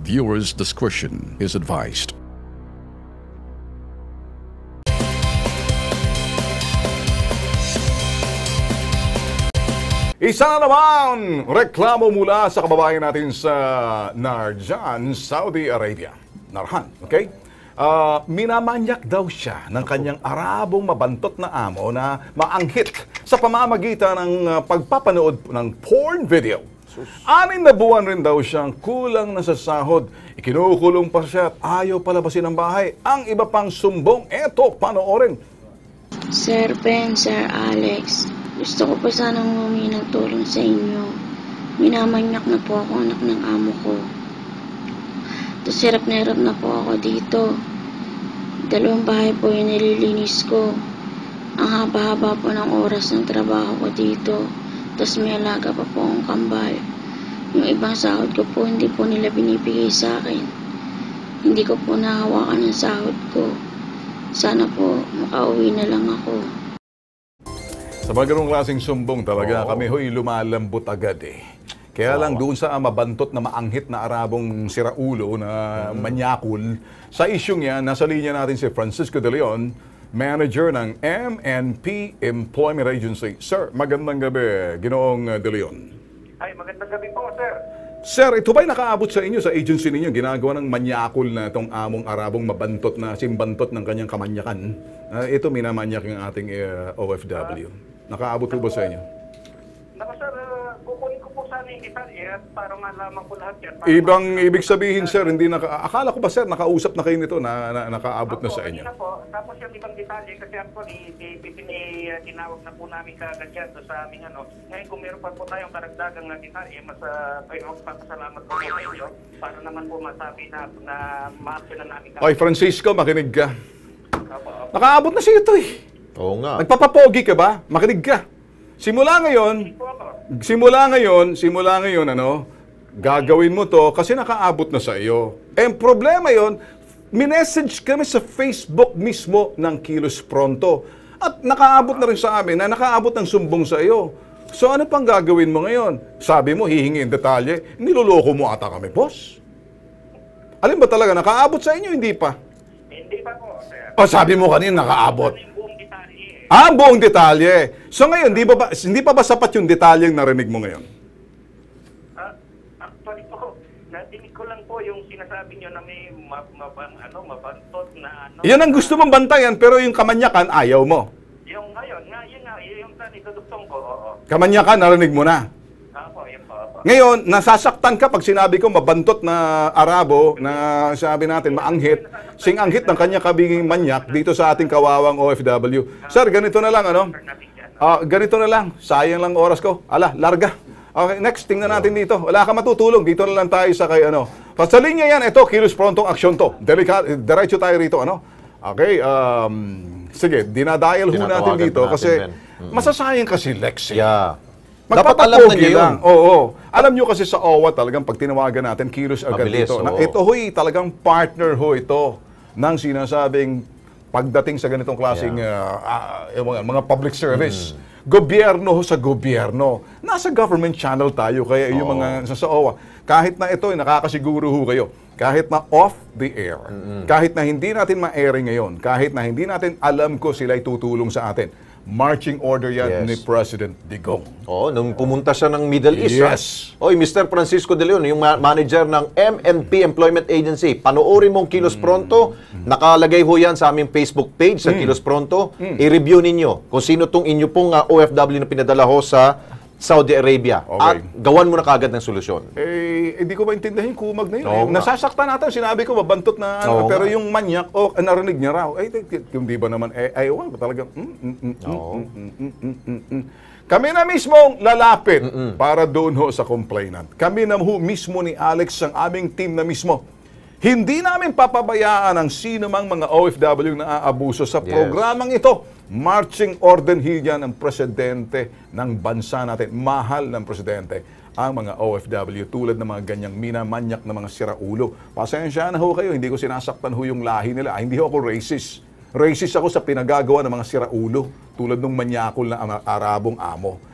Viewers' discretion is advised. Isa na naman, reklamo mula sa kababayan natin sa Narjan, Saudi Arabia. Narhan, okay? Uh, minamanyak daw siya ng kanyang Arabong mabantot na amo na maanghit sa pamamagitan ng ah, pagpapanood ng porn video. Anin na buwan rin daw siyang kulang na sa sahod. Ikinukulong pa siya at ayaw palabasin ng bahay. Ang iba pang sumbong, eto, panoorin. Sir Ben, Sir Alex, gusto ko pa sanang humingi ng tulong sa inyo. Minamanyak na po ako anak ng amo ko. Tapos hirap na hirap na po ako dito. Dalawang bahay po yung nililinis ko. Ang haba-haba po ng oras ng trabaho ko dito. Tapos may alaga pa po akong kambal. Yung ibang sahod ko po, hindi po nila binibigay sa akin. Hindi ko po nahawakan ang sahod ko. Sana po, makauwi na lang ako. Sa mga ganong klaseng sumbong talaga, Oo. kami ho'y lumalambot agad eh. Kaya lang doon sa mabantot na maanghit na Arabong siraulo na mm. manyakul, sa isyong yan, nasa linya natin si Francisco De Leon, Manager ng MNP Employment Agency. Sir, magandang gabi, Ginoong De Leon. Ay, magandang gabi po, sir. Sir, ito ba'y nakaabot sa inyo sa agency ninyo? Ginagawa ng manyakol na itong among Arabong mabantot na simbantot ng kanyang kamanyakan. Uh, ito minamanyak ng ating uh, eh, OFW. Nakaabot po ba sa inyo? at parang alaman ko lahat yan. Parang Ibang ibig sabihin, sir, hindi naka... Akala ko ba, sir, nakausap na kayo nito na, na nakaabot na sa inyo? Na Tapos yung ibang detalye, kasi actually, pipini, tinawag na po namin kaagad yan sa aming ano. Ngayon, eh, kung meron pa po tayong karagdagang na detalye, mas uh, kayo magpapasalamat po sa inyo para naman po masabi na, na ma na namin. Okay, Francisco, makinig ka. Nakaabot na siya ito eh. Oo nga. Nagpapapogi ka ba? Makinig ka. Simula ngayon, simula ngayon, simula ngayon, ano, gagawin mo to kasi nakaabot na sa iyo. And problema yon, minessage kami sa Facebook mismo ng Kilos Pronto. At nakaabot na rin sa amin na nakaabot ng sumbong sa iyo. So ano pang gagawin mo ngayon? Sabi mo, hihingi ang detalye. Niloloko mo ata kami, boss. Alin ba talaga, nakaabot sa inyo, hindi pa? Hindi pa po, sir. O sabi mo kanina, nakaabot. Ah, buong detalye. So ngayon, di ba, ba hindi pa ba sapat yung detalyeng narinig mo ngayon? Uh, actually po, narinig ko lang po yung sinasabi niyo na may mabang, ano, mabantot na ano. Yan ang gusto mong bantayan, pero yung kamanyakan, ayaw mo. Yung ngayon, nga, yun nga, yung tanong ko, oo. Kamanyakan, narinig mo na. Ngayon, nasasaktan ka pag sinabi ko mabantot na Arabo na sabi natin maanghit, singanghit ng kanya kabinging manyak dito sa ating kawawang OFW. Sir, ganito na lang ano? Uh, ganito na lang. Sayang lang oras ko. Ala, larga. Okay, next, tingnan natin dito. Wala ka matutulong, Dito na lang tayo sa kay ano. Sa linya yan, ito, kilos prontong aksyon to. Delika, diretso tayo rito, ano? Okay, um, sige, dinadial ho natin dito natin kasi din. Mm -hmm. masasayang kasi Lex. Yeah. Dapat alam na niyo lang. yun. Oo, oo. Alam niyo kasi sa OWA talagang pag tinawagan natin, kilos agad Mabilis, ito. Na, ito ho'y talagang partner ho ito ng sinasabing pagdating sa ganitong klaseng uh, uh, mga, mga public service. Gobyerno sa gobyerno. Nasa government channel tayo kaya yung Oo. mga sa, sa OWA. Kahit na ito, eh, nakakasiguro ho kayo. Kahit na off the air, kahit na hindi natin ma-airing ngayon, kahit na hindi natin alam ko sila'y tutulong sa atin marching order yan yes. ni President Digong. oh, nung pumunta siya ng Middle East. Yes. Ha? Oy, Mr. Francisco De Leon, yung manager ng MNP Employment Agency, panoorin mong Kilos mm. Pronto. Mm. Nakalagay ho yan sa aming Facebook page sa mm. Kilos Pronto. Mm. I-review ninyo kung sino tong inyo pong uh, ah, OFW na pinadala ho sa Saudi Arabia okay. at gawan mo na kagad ng solusyon. Eh, hindi eh, ko maintindihan kung kumag na yun. Oo, eh. Nasasaktan natin. Sinabi ko, mabantot na. Ano. Oo, pero yung manyak, oh, narinig niya raw. Eh, hindi ba naman, eh, eh ayaw ko talagang, Kami na mismo lalapit Mm-mm. para doon ho sa complainant. Kami na ho mismo ni Alex ang aming team na mismo. Hindi namin papabayaan ang sino mang mga OFW na aabuso sa yes. programang ito Marching order yan ng presidente ng bansa natin. Mahal ng presidente ang mga OFW tulad ng mga ganyang minamanyak na mga siraulo. Pasensya na ho kayo, hindi ko sinasaktan ho yung lahi nila. Ah, hindi ho ako racist. Racist ako sa pinagagawa ng mga siraulo tulad ng manyakol na Arabong amo.